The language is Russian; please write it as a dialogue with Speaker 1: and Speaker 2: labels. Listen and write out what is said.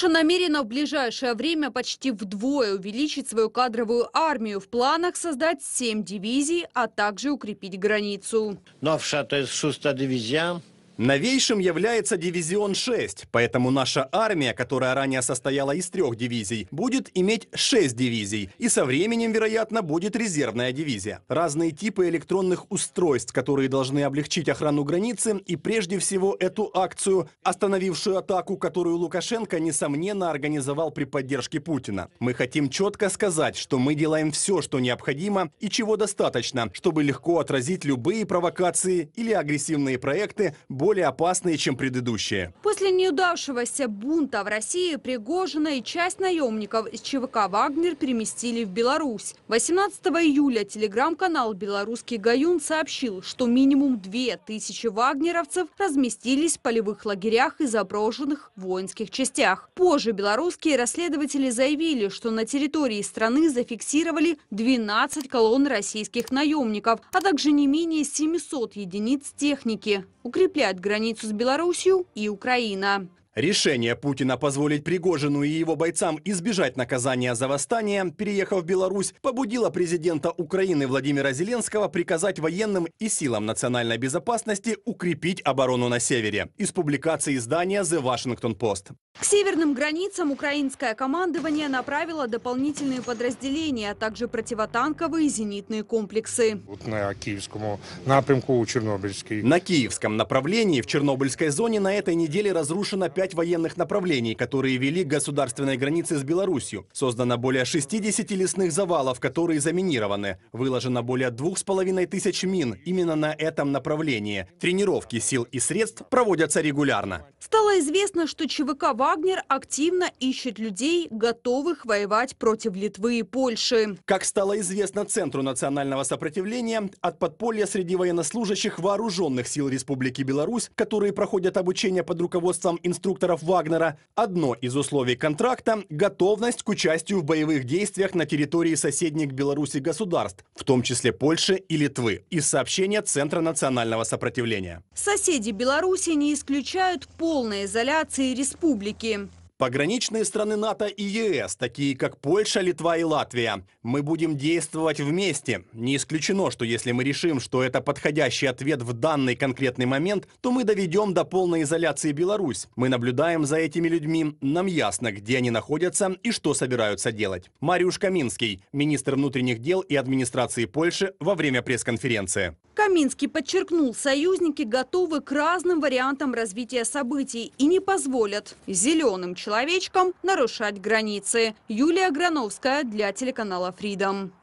Speaker 1: Наша намерена в ближайшее время почти вдвое увеличить свою кадровую армию. В планах создать семь дивизий, а также укрепить границу.
Speaker 2: Новая, ну, а то есть шестая дивизия, Новейшим является дивизион 6, поэтому наша армия, которая ранее состояла из трех дивизий, будет иметь 6 дивизий, и со временем, вероятно, будет резервная дивизия. Разные типы электронных устройств, которые должны облегчить охрану границы, и прежде всего эту акцию, остановившую атаку, которую Лукашенко, несомненно, организовал при поддержке Путина. Мы хотим четко сказать, что мы делаем все, что необходимо и чего достаточно, чтобы легко отразить любые провокации или агрессивные проекты, более опасные, чем предыдущие.
Speaker 1: После неудавшегося бунта в России Пригожина и часть наемников из ЧВК «Вагнер» переместили в Беларусь. 18 июля телеграм-канал «Белорусский Гаюн» сообщил, что минимум 2000 вагнеровцев разместились в полевых лагерях и заброшенных воинских частях. Позже белорусские расследователи заявили, что на территории страны зафиксировали 12 колонн российских наемников, а также не менее 700 единиц техники. Укреплять разделяют границу с Белоруссией и Украина.
Speaker 2: Решение Путина позволить Пригожину и его бойцам избежать наказания за восстание, переехав в Беларусь, побудило президента Украины Владимира Зеленского приказать военным и силам национальной безопасности укрепить оборону на севере. Из публикации издания The Washington Post.
Speaker 1: К северным границам украинское командование направило дополнительные подразделения, а также противотанковые и зенитные комплексы.
Speaker 2: Вот на киевскому напрямку у Чернобыльской. На киевском направлении в Чернобыльской зоне на этой неделе разрушено 5 пять военных направлений, которые вели к государственной границе с Беларусью. Создано более 60 лесных завалов, которые заминированы. Выложено более двух с половиной тысяч мин именно на этом направлении. Тренировки сил и средств проводятся регулярно.
Speaker 1: Стало известно, что ЧВК «Вагнер» активно ищет людей, готовых воевать против Литвы и Польши. Как стало известно
Speaker 2: Центру национального сопротивления, от подполья среди военнослужащих вооруженных сил Республики Беларусь, которые проходят обучение под руководством инструкторов, конструкторов Вагнера. Одно из условий контракта – готовность к участию в боевых действиях на территории соседних Беларуси государств, в том числе Польши и Литвы, из сообщения Центра национального сопротивления.
Speaker 1: Соседи Беларуси не исключают полной изоляции республики.
Speaker 2: Пограничные страны НАТО и ЕС, такие как Польша, Литва и Латвия. Мы будем действовать вместе. Не исключено, что если мы решим, что это подходящий ответ в данный конкретный момент, то мы доведем до полной изоляции Беларусь. Мы наблюдаем за этими людьми, нам ясно, где они находятся и что собираются делать. Мариуш Каминский, министр внутренних дел и администрации Польши во время пресс-конференции.
Speaker 1: Каминский подчеркнул, союзники готовы к разным вариантам развития событий и не позволят зеленым человечкам нарушать границы. Юлия Грановская для телеканала Freedom.